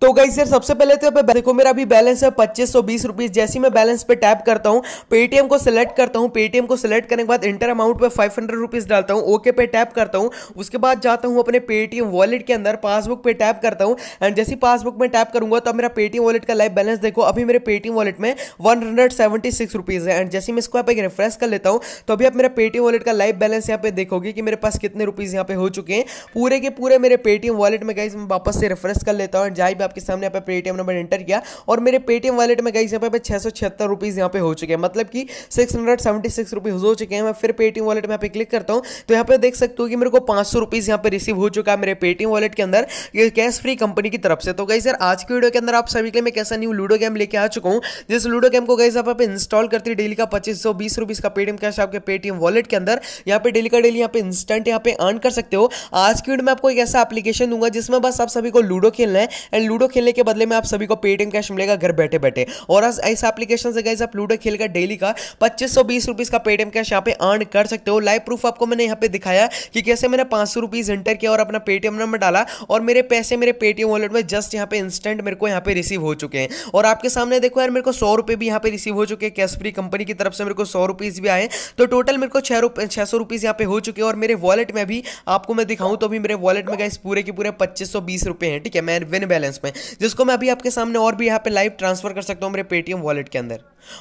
तो गई सर सबसे पहले तो पे देखो मेरा अभी बैलेंस है पच्चीस सौ बीस रुपीज जैसे मैं बैलेंस पे टैप करता हूँ पेटीएम को सिलेक्ट करता हूँ पेटीएम को सिलेक्ट करने के बाद इंटर अमाउंट पे फाइव हंड्रेड रुपीज डालता हूँ ओके पे टैप करता हूँ उसके बाद जाता हूँ अपने पेटीएम वॉलेट के अंदर पासबुक पे टैप करता हूँ एंड जैसे पासबुक में टैप करूंगा तो मेरा पेटीएम वॉलेट का लाइव बैलेंस देखो अभी मेरे पेटीएम वॉलेट में one hundred seventy six rupees है एंड जैसे मैं इसको यहाँ रिफ्रेश कर लेता हूँ तो अभी आप मेरा पेटीएम वॉलेट का लाइव बैलेंस यहाँ पे देखोगे कि मेरे पास कितने रुपीज यहाँ पे हो चुके हैं पूरे के पूरे मेरे पेटीएम वॉलेट में गई मैं वापस से रिफ्रेश कर लेता हूँ एंड जाए आपके सामने यहाँ पे पेटीएम नंबर एंटर किया और मेरे पेटीएम वालेट में गई यहाँ पे छः सौ छिहत्तर रुपीज़ यहाँ पे हो चुके हैं मतलब कि six hundred seventy six rupees हो चुके हैं मैं फिर पेटीएम वालेट में यहाँ पे क्लिक करता हूँ तो यहाँ पे देख सकते हो कि मेरे को पाँच सौ रुपीज़ यहाँ पे रिसीव हो चुका है मेरे पेटीएम वालेट के अंदर ये कैश फ्री कंपनी की तरफ से तो गई सर आज की वीडियो के अंदर आप सभी के लिए मैं कैसा न्यू लूडो गेम लेके आ चुका हूँ जिस लूडो गेम को गई आप इंस्टॉल करती है डेली का पच्चीस सौ बीस रुपीज़ का पेटीएम कैश आपके पेटीएम वालेट के अंदर यहाँ पे डेली का डेली यहाँ पे इंस्टेंट यहाँ पे अर्न कर सकते हो आज की वीडियो में आपको एक ऐसा एप्लीकेशन दूंगा जिसमें बस आप सभी को लूडो खेलना है एंड लूडो लूडो खेलने के बदले में आप सभी को पेटीएम कैश मिलेगा घर बैठे बैठे और ऐसे एप्लीकेशन से गए आप लूडो खेलकर डेली का पच्चीस सौ बीस रुपीज का पेटीएम कैश यहाँ पे अर्न कर सकते हो लाइव प्रूफ आपको मैंने यहाँ पे दिखाया कि कैसे मैंने पांच सौ रुपीज एंटर किया और अपना पेटीएम नंबर डाला और मेरे पैसे मेरे पेटीएम वॉलेट में जस्ट यहाँ पे इंस्टेंट मेरे को यहाँ पे रिसीव हो चुके हैं और आपके सामने देखो यार मेरे को सौ रुपए भी यहाँ पे रिसीव हो चुके हैं कैश फ्री कंपनी की तरफ से मेरे को सौ रुपीज भी आए तो टोटल मेरे को छः छह सौ रुपीज यहाँ पे हो चुके हैं और मेरे वॉलेट में भी आपको मैं दिखाऊं तो भी मेरे वॉलेट में गए पूरे के पूरे पच्चीस सौ बीस रुपए हैं ठीक है मैं विन बैलेंस में पे जिसको मैं अभी आपके सामने और भी यहाँ पे लाइव ट्रांसफर कर सकता हूँ मेरे पेटीएम वॉलेट के अंदर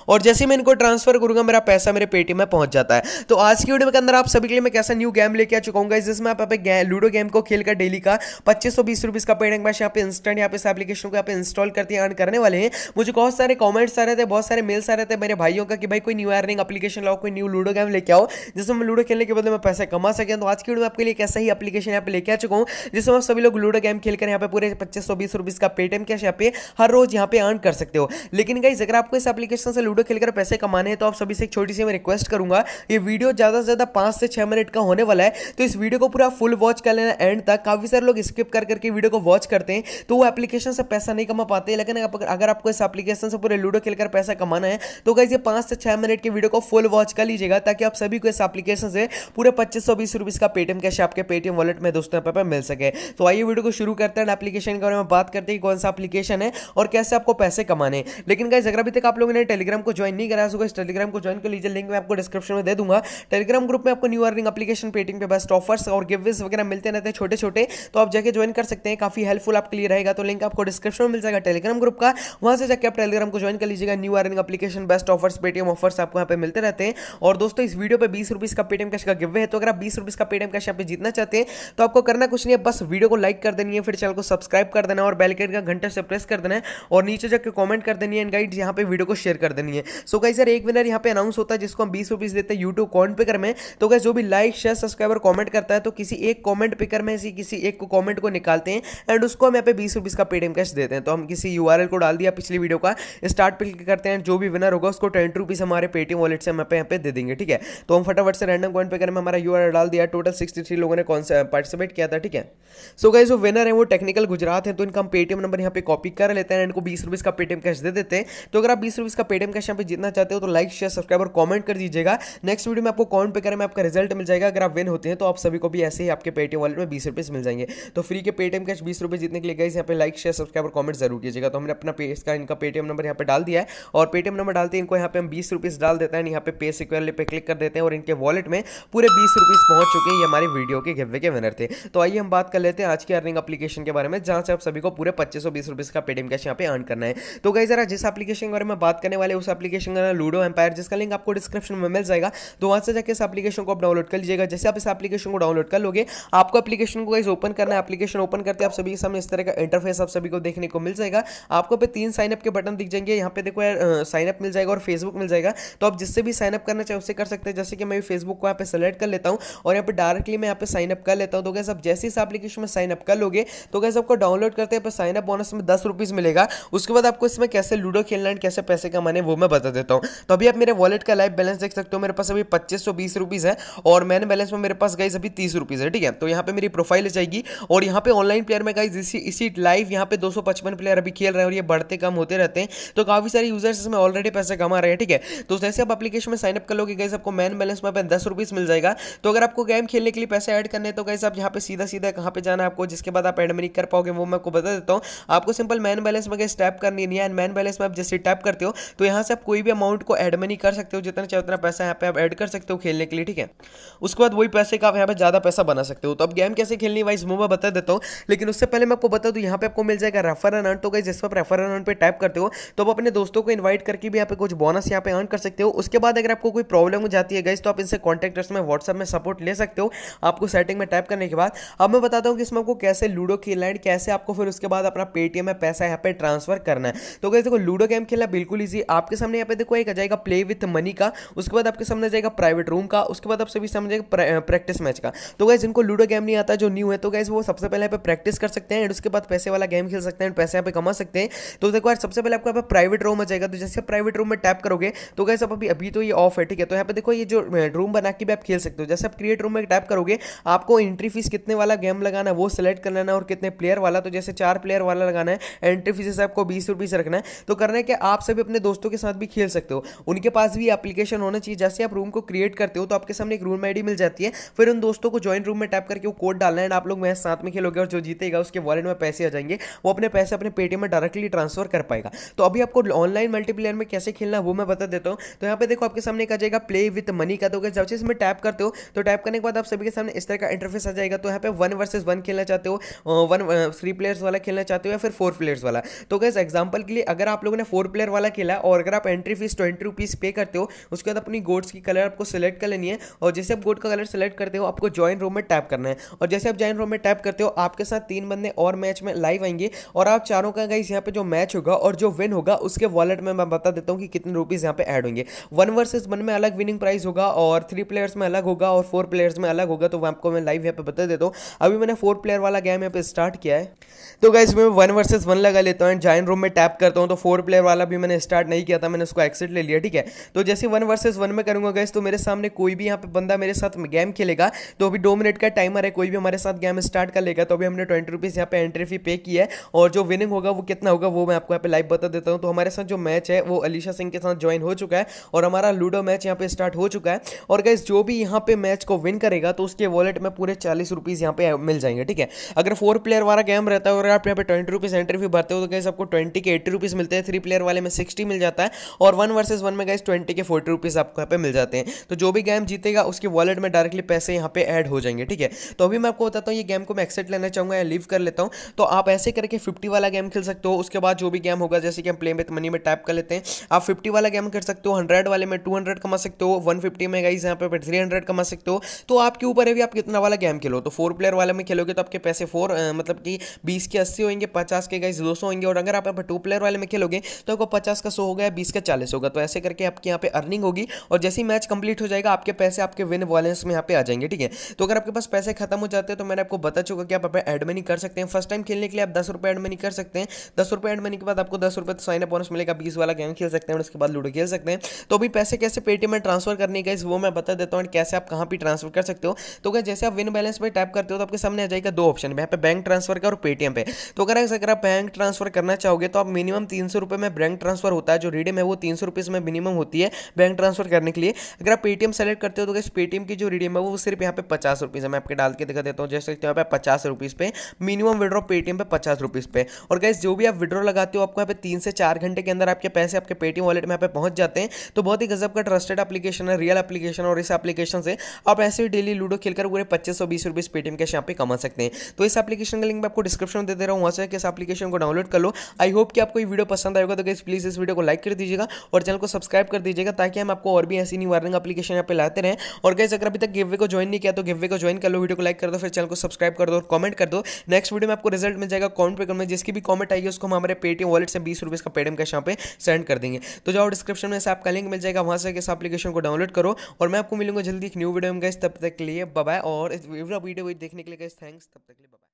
और जैसे मैं इनको ट्रांसफर करूंगा मेरा पैसा मेरे पेटीएम में पहुंच जाता है तो आज की वीडियो के अंदर आप सभी के लिए मैं कैसा न्यू गेम लेके आ चुका हूँ जिसमें आप लूडो गेम को खेलकर डेली का पच्चीस सौ बीस रुपीज़ का पेड मैश यहाँ पे इंस्टेंट यहाँ पे एप्लीकेशन को यहाँ पे इंस्टॉल करते हैं करने वाले हैं मुझे बहुत सारे कॉमेंट्स आ रहे थे बहुत सारे मेल्स आ रहे थे मेरे भाइयों का कि भाई कोई न्यू अर्निंग अपलीकेशन लाओ कोई न्यू लूडो गेम लेके आओ जिसमें मैं लूडो खेलने के बदले मैं पैसा कमा सकें तो आज की वीडियो में आपके लिए कैसा ही अपलीकेशन यहाँ पे लेके आ चुका हूँ जिसमें आप सभी लोग लूडो गेम खेलकर यहाँ पे पूरे पच्चीस सौ बीस इसका पेटीएम कैश यहाँ पे हर रोज यहाँ पे अर्न कर सकते हो लेकिन गाइज अगर आपको इस एप्लीकेशन से लूडो खेलकर पैसे कमाने हैं तो आप सभी से एक छोटी सी मैं रिक्वेस्ट करूंगा ये वीडियो ज़्यादा से ज़्यादा पांच से छह मिनट का होने वाला है तो इस वीडियो को पूरा फुल वॉच कर लेना एंड तक काफ़ी सारे लोग स्किप कर करके वीडियो को वॉच करते हैं तो वो एप्लीकेशन से पैसा नहीं कमा पाते लेकिन अगर आपको इस एप्लीकेशन से पूरे लूडो खेलकर पैसा कमाना है तो गाइज ये पांच से छह मिनट की वीडियो को फुल वॉच कर लीजिएगा ताकि आप सभी को इस एप्लीकेशन से पूरे पच्चीस सौ बीस रुपीज़ का पेटीएम कैश आपके पेटीएम वॉलेट में दोस्तों यहाँ पर मिल सके तो आइए वीडियो को शुरू करते हैं एप्लीकेशन के बारे में बात करते हैं जानते हैं कौन सा अपलीकेशन है और कैसे आपको पैसे कमाने लेकिन गाइज अगर अभी तक आप लोगों ने टेलीग्राम को ज्वाइन नहीं करा सो इस टेलीग्राम को ज्वाइन कर लीजिए लिंक मैं आपको डिस्क्रिप्शन में दे दूंगा टेलीग्राम ग्रुप में आपको न्यू अर्निंग अपलीकेशन पेटिंग पे बेस्ट ऑफर्स और गिवेज वगैरह मिलते रहते हैं छोटे छोटे तो आप जाके ज्वाइन कर सकते हैं काफी हेल्पफुल आपके लिए रहेगा तो लिंक आपको डिस्क्रिप्शन में मिल जाएगा टेलीग्राम ग्रुप का वहां से जाकर आप टेलीग्राम को ज्वाइन कर लीजिएगा new earning application best offers Paytm offers आपको यहाँ पे मिलते रहते हैं और दोस्तों इस वीडियो पर बीस रुपीज़ का पेटीएम कैश का गिवे है तो अगर आप बीस रुपीज़ का पेटीएम कैश यहाँ पे जीतना चाहते हैं तो आपको करना कुछ नहीं है बस वीडियो को लाइक कर देनी है फिर चैनल को सब्सक्राइब कर देना और बेल आइकन का घंटा से प्रेस कर देना है और नीचे जाकर कमेंट कर देनी है एंड गाइड यहाँ पे वीडियो को शेयर कर देनी है सो गाइज सर एक विनर यहाँ पे अनाउंस होता है जिसको हम बीस रुपीज़ देते हैं यूट्यूब कॉन्ट पिकर में तो गाइज जो भी लाइक शेयर सब्सक्राइबर कॉमेंट करता है तो किसी एक कॉमेंट पिकर में से किसी एक को कॉमेंट को निकालते हैं एंड उसको हम यहाँ पे बीस रुपीज़ का पेटीएम कैश देते हैं तो हम किसी यू को डाल दिया पिछली वीडियो का स्टार्ट पिल करते हैं जो भी विनर होगा उसको ट्वेंटी रुपीज़ हमारे पेटीएम वॉलेट से हम यहाँ पे दे देंगे ठीक है तो हम फटाफट से रैंडम कॉइन पिकर में हमारा यू डाल दिया टोटल सिक्सटी लोगों ने पार्टिसिपेट किया था ठीक है सो गाइज जो विनर है वो टेक्निकल गुजरात है तो इनका हम पेटीएम नंबर यहाँ पे कॉपी कर लेते हैं इनको बीस रुपीज़ का पेटीएम कैश दे देते हैं तो अगर आप बीस रुपीज़ का पेटीएम कैश यहाँ पे जीतना चाहते हो तो लाइक शेयर सब्सक्राइब और कॉमेंट कर दीजिएगा नेक्स्ट वीडियो में आपको कॉमेंट पे करें मैं आपका रिजल्ट मिल जाएगा अगर आप विन होते हैं तो आप सभी को भी ऐसे ही आपके पेटीएम वॉलेट में बीस रुपीज़ मिल जाएंगे तो फ्री के पेटीएम कैश बीस रुपए जीतने के लिए गए यहाँ पे लाइक शेयर सब्सक्राइब और कॉमेंट जरूर कीजिएगा तो हमने अपना इसका इनका पेटीएम नंबर यहाँ पर डाल दिया है और पेटीएम नंबर डालते हैं इनको यहाँ पे हम बीस रुपीज़ डाल देते हैं यहाँ पे पे सिक्योरली पे क्लिक कर देते हैं और इनके वॉलेट में पूरे बीस रुपीज़ पहुंच चुके हैं हमारे वीडियो के गिवे के विनर थे तो आइए हम बात कर लेते हैं आज की अर्निंग अपलीकेशन के बारे में जहां से आप सभी को पूरे पूरे पच्चीस सौ बीस रुपीज़ का पेटीएम कैश यहाँ पे अर्न करना है तो गई जरा जिस एप्लीकेशन के बारे में बात करने वाले उस एप्लीकेशन का लूडो एम्पायर जिसका लिंक आपको डिस्क्रिप्शन में मिल जाएगा तो वहां से जाकर इस एप्लीकेशन को आप डाउनलोड कर लीजिएगा जैसे आप इस एप्लीकेशन को डाउनलोड कर लोगे आपको एप्लीकेशन को गाइज ओपन करना है एप्लीकेशन ओपन करते आप सभी के सामने इस तरह का इंटरफेस आप सभी को देखने को मिल जाएगा आपको पे तीन साइनअप के बटन दिख जाएंगे यहाँ पे देखो यार साइनअप मिल जाएगा और फेसबुक मिल जाएगा तो आप जिससे भी साइनअप करना चाहे उससे कर सकते हैं जैसे कि मैं फेसबुक को यहाँ पे सेलेक्ट कर लेता हूँ और यहाँ पे डायरेक्टली मैं यहाँ पे साइनअप कर लेता हूँ तो गैस आप जैसे इस एप्लीकेशन में साइनअप कर लोगे तो गैस आपको डाउनलोड करते हैं साइनअप बोनस में दस रुपीज़ मिलेगा उसके बाद आपको इसमें कैसे लूडो खेलना है कैसे पैसे कमाने वो मैं बता देता हूँ तो अभी आप मेरे वॉलेट का लाइव बैलेंस देख सकते हो मेरे पास अभी पच्चीस सौ बीस रुपीज़ है और मैन बैलेंस में मेरे पास गाइज अभी तीस रुपीज़ है ठीक है तो यहाँ पर मेरी प्रोफाइल जाएगी और यहाँ पे ऑनलाइन प्लेयर में गाइज इसी इसी लाइव यहाँ पे दो प्लेयर अभी खेल रहे हैं और ये बढ़ते कम होते रहते हैं तो काफ़ी सारे यूजर्स इसमें ऑलरेडी पैसे कमा रहे हैं ठीक है तो जैसे आप अपलीकेशन में साइनअप कर लोगे गाइज आपको मैन बैलेंस में दस रुपीज़ मिल जाएगा तो अगर आपको गेम खेलने के लिए पैसे ऐड करने तो गाइज आप यहाँ पे सीधा सीधा कहाँ पे जाना है आपको जिसके बाद आप एडमिट कर पाओगे वो मैं आपको बता देता सकता हूँ आपको सिंपल मैन बैलेंस में अगर टैप करनी नहीं है एंड मैन बैलेंस में आप जैसे टैप करते हो तो यहाँ से आप कोई भी अमाउंट को एड मनी कर सकते हो जितना चाहे उतना पैसा यहाँ पे आप एड कर सकते हो खेलने के लिए ठीक है उसके बाद वही पैसे का आप यहाँ पर ज़्यादा पैसा बना सकते हो तो अब गेम कैसे खेलनी वाइज वो मैं बता देता हूँ लेकिन उससे पहले मैं आपको बता दूँ यहाँ पे आपको मिल जाएगा रेफर एन अर्न तो गई जिस पर रेफर एन अर्न पे टैप करते हो तो आप अपने दोस्तों को इन्वाइट करके भी यहाँ पे कुछ बोनस यहाँ पे अर्न कर सकते हो उसके बाद अगर आपको कोई प्रॉब्लम हो जाती है गाइज तो आप इनसे कॉन्टैक्टर्स में व्हाट्सअप में सपोर्ट ले सकते हो आपको सेटिंग में टाइप करने के बाद अब मैं बताता हूँ कि इसमें आपको कैसे लूडो खेलना है कैसे आपको फिर उसके बाद बाद अपना पेटीएम में पैसा यहाँ पे ट्रांसफर करना है तो कैसे देखो लूडो गेम खेलना बिल्कुल ईजी आपके सामने यहाँ पे देखो एक आ जाएगा प्ले विथ मनी का उसके बाद आपके सामने जाएगा प्राइवेट रूम का उसके बाद आप सभी सामने जाएगा प्रैक्टिस मैच का तो गैस जिनको लूडो गेम नहीं आता जो न्यू है तो गैस वो सबसे पहले यहाँ पे प्रैक्टिस कर सकते हैं एंड उसके बाद पैसे वाला गेम खेल सकते हैं पैसे यहाँ पे कमा सकते हैं तो देखो यार सबसे पहले आपको यहाँ पे प्राइवेट रूम आ जाएगा तो जैसे प्राइवेट रूम में टैप करोगे तो गैस आप अभी अभी तो ये ऑफ है ठीक है तो यहाँ पे देखो ये जो रूम बना के भी आप खेल सकते हो जैसे आप क्रिएट रूम में टैप करोगे आपको एंट्री फीस कितने वाला गेम लगाना है वो सिलेक्ट कर लेना और कितने प्लेयर वाला तो जैसे चार प्लेयर वाला लगाना है एंट्री फीस आपको बीस रुपीज़ रखना है तो करना है कि आप सभी अपने दोस्तों के साथ भी खेल सकते हो उनके पास भी एप्लीकेशन होना चाहिए जैसे आप रूम को क्रिएट करते हो तो आपके सामने एक रूम आई मिल जाती है फिर उन दोस्तों को ज्वाइन रूम में टैप करके वो कोड डालना है आप लोग मैच साथ में खेलोगे और जो जीतेगा उसके वॉलेट में पैसे आ जाएंगे वो अपने पैसे अपने पेटीएम में डायरेक्टली ट्रांसफर कर पाएगा तो अभी आपको ऑनलाइन मल्टीप्लेयर में कैसे खेलना वो मैं बता देता हूँ तो यहाँ पे देखो आपके सामने एक आ जाएगा प्ले विथ मनी का तो जब से इसमें टैप करते हो तो टैप करने के बाद आप सभी के सामने इस तरह का इंटरफेस आ जाएगा तो यहाँ पे वन वर्सेज वन खेलना चाहते हो वन थ्री प्लेयर्स वाला खेलना खेलना चाहते हो या फिर फोर प्लेयर्स वाला तो गैस एग्जाम्पल के लिए अगर आप लोगों ने फोर प्लेयर वाला खेला और अगर आप एंट्री फीस ट्वेंटी रुपीज़ पे करते हो उसके बाद अपनी गोड्स की कलर आपको सेलेक्ट कर लेनी है और जैसे आप गोड का कलर सेलेक्ट करते हो आपको ज्वाइन रूम में टैप करना है और जैसे आप ज्वाइन रूम में टैप करते हो आपके साथ तीन बंदे और मैच में लाइव आएंगे और आप चारों का गाइस यहाँ पे जो मैच होगा और जो विन होगा उसके वॉलेट में मैं बता देता हूँ कि कितने रुपीज़ यहाँ पे ऐड होंगे वन वर्सेज वन में अलग विनिंग प्राइस होगा और थ्री प्लेयर्स में अलग होगा और फोर प्लेयर्स में अलग होगा तो आपको मैं लाइव यहाँ पे बता देता हूँ अभी मैंने फोर प्लेयर वाला गेम यहाँ पे स्टार्ट किया है तो गैस इसमें मैं वन वर्सेस वन लगा लेता हूँ एंड जॉइन रूम में टैप करता हूँ तो फोर प्लेयर वाला भी मैंने स्टार्ट नहीं किया था मैंने उसको एक्सिट ले लिया ठीक है तो जैसे वन वर्सेस वन में करूँगा गैस तो मेरे सामने कोई भी यहाँ पे बंदा मेरे साथ गेम खेलेगा तो अभी दो मिनट का टाइमर है कोई भी हमारे साथ गेम स्टार्ट कर लेगा तो अभी हमने ट्वेंटी रुपीज़ यहाँ पे एंट्री फी पे की है और जो विनिंग होगा वो कितना होगा वो मैं आपको यहाँ पे लाइव बता देता हूँ तो हमारे साथ जो मैच है वो अलीशा सिंह के साथ ज्वाइन हो चुका है और हमारा लूडो मैच यहाँ पे स्टार्ट हो चुका है और गैस जो भी यहाँ पे मैच को विन करेगा तो उसके वॉलेट में पूरे चालीस रुपीज़ यहाँ पे मिल जाएंगे ठीक है अगर फोर प्लेयर वाला गेम रहता है और आप यहाँ पे ट्वेंटी रुपीज़ एंट्री फी भरते हो तो गैस आपको ट्वेंटी के एट्टी रुपीज़ मिलते हैं थ्री प्लेयर वाले में सिक्सटी मिल जाता है और वन वर्सेज वन में गैस ट्वेंटी के फोर्टी रुपीज़ आपको यहाँ पे मिल जाते हैं तो जो भी गेम जीतेगा उसके वॉलेट में डायरेक्टली पैसे यहाँ पे ऐड हो जाएंगे ठीक है तो अभी मैं आपको बताता हूँ ये गेम को मैं एक्सेट लेना चाहूँगा या लीव कर लेता हूँ तो आप ऐसे करके फिफ्टी वाला गेम खेल सकते हो उसके बाद जो भी गेम होगा जैसे कि हम प्ले विथ मनी में टैप कर लेते हैं आप फिफ्टी वाला गेम कर सकते हो हंड्रेड वाले में टू हंड्रेड कमा सकते हो वन फिफ्टी में गाइज यहाँ पे थ्री हंड्रेड कमा सकते हो तो आपके ऊपर है भी आप कितना वाला गेम खेलो तो फोर प्लेयर वाले में खेलोगे तो आपके पैसे फोर मतलब कि बीस के अस्सी अस्सी होंगे पचास के गाइज दो सौ होंगे और अगर आप यहाँ पर टू प्लेयर वाले में खेलोगे तो आपको पचास का सौ होगा या बीस का चालीस होगा तो ऐसे करके आपके यहाँ पे अर्निंग होगी और जैसे ही मैच कंप्लीट हो जाएगा आपके पैसे आपके विन वॉलेंस में यहाँ पे आ जाएंगे ठीक है तो अगर आपके पास पैसे खत्म हो जाते हैं तो मैंने आपको बता चुका कि आप यहाँ एड मनी कर सकते हैं फर्स्ट टाइम खेलने के लिए आप दस रुपये एड कर सकते हैं दस रुपये एड मनी के बाद आपको दस रुपये तो साइन अपॉनस मिलेगा बीस वाला गेम खेल सकते हैं और उसके बाद लूडो खेल सकते हैं तो अभी पैसे कैसे पेटीएम में ट्रांसफर करने का वो मैं बता देता हूँ कैसे आप कहाँ भी ट्रांसफर कर सकते हो तो क्या जैसे आप विन बैलेंस में टाइप करते हो तो आपके सामने आ जाएगा दो ऑप्शन यहाँ पे बैंक ट्रांसफर का और पेटीएम पे तो अगर अगर आप बैंक ट्रांसफर करना चाहोगे तो आप मिनिमम तीन सौ रुपये में बैंक ट्रांसफर होता है जो रिडीम है वो तीन सौ रुपये इसमें मिनिमम होती है बैंक ट्रांसफर करने के लिए अगर आप पेटीएम सेलेक्ट करते हो तो इस पेटीएम की जो रिडीम है वो सिर्फ यहाँ पे पचास रुपीज़ है मैं आपके डाल के दिखा देता हूँ जैसे यहाँ पे पचास रुपीज़ पे मिनिमम विड्रॉ पेटीएम पे पचास रुपीज़ पे और गैस जो भी आप विड्रॉ लगाते हो आपको यहाँ पे तीन से चार घंटे के अंदर आपके पैसे आपके पेटीएम वॉलेट में यहाँ पे पहुँच जाते हैं तो बहुत ही गजब का ट्रस्टेड एप्लीकेशन है रियल एप्लीकेशन और इस एप्लीकेशन से आप ऐसे ही डेली लूडो खेलकर पूरे पच्चीस सौ बीस रुपीज़ पेटीएम कैश यहाँ पे कमा सकते हैं तो इस एप्लीकेशन का लिंक मैं आपको डिस्क्रिप्शन में दे दे रहा हूँ हूँ वहाँ से किस एप्लीकेशन को डाउनलोड कर लो आई होप कि आपको ये वीडियो पसंद आएगा तो कैसे प्लीज़ इस वीडियो को लाइक कर दीजिएगा और चैनल को सब्सक्राइब कर दीजिएगा ताकि हम आपको और भी ऐसी न्यू अर्निंग यहाँ पे लाते रहें और कैसे अगर अभी तक गिवे को ज्वाइन नहीं किया तो गिवे को ज्वाइन कर लो वीडियो को लाइक कर दो फिर चैनल को सब्सक्राइब कर दो और कमेंट कर दो नेक्स्ट वीडियो में आपको रिजल्ट मिल जाएगा कॉमेंट पे में जिसकी भी कॉमेंट आएगी उसको हम हमारे पेटीएम वॉलेट से बीस रुपये का पेटीएम कैश यहाँ पे सेंड कर देंगे तो जाओ डिस्क्रिप्शन में से आपका लिंक मिल जाएगा वहाँ से इस एप्लीकेशन को डाउनलोड करो और मैं आपको मिलूंगा जल्दी एक न्यू वीडियो में गए तब तक के लिए बाय और वीडियो देखने के लिए गए थैंक्स तब तक के लिए बाय